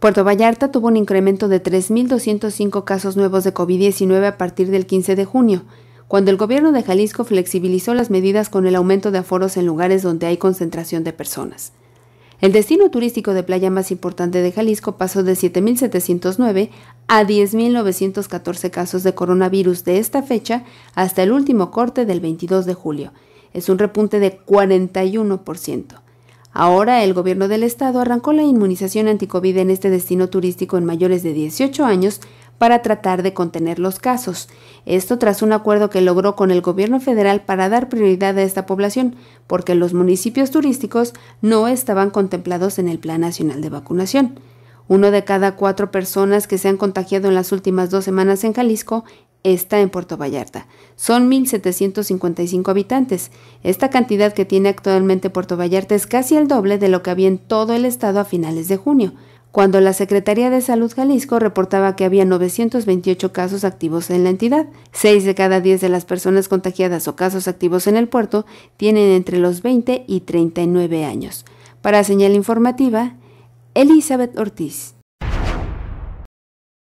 Puerto Vallarta tuvo un incremento de 3.205 casos nuevos de COVID-19 a partir del 15 de junio, cuando el gobierno de Jalisco flexibilizó las medidas con el aumento de aforos en lugares donde hay concentración de personas. El destino turístico de playa más importante de Jalisco pasó de 7.709 a 10.914 casos de coronavirus de esta fecha hasta el último corte del 22 de julio. Es un repunte de 41%. Ahora el gobierno del estado arrancó la inmunización anticovid en este destino turístico en mayores de 18 años para tratar de contener los casos. Esto tras un acuerdo que logró con el gobierno federal para dar prioridad a esta población, porque los municipios turísticos no estaban contemplados en el Plan Nacional de Vacunación. Uno de cada cuatro personas que se han contagiado en las últimas dos semanas en Jalisco está en Puerto Vallarta. Son 1.755 habitantes. Esta cantidad que tiene actualmente Puerto Vallarta es casi el doble de lo que había en todo el estado a finales de junio, cuando la Secretaría de Salud Jalisco reportaba que había 928 casos activos en la entidad. Seis de cada 10 de las personas contagiadas o casos activos en el puerto tienen entre los 20 y 39 años. Para señal informativa, Elizabeth Ortiz.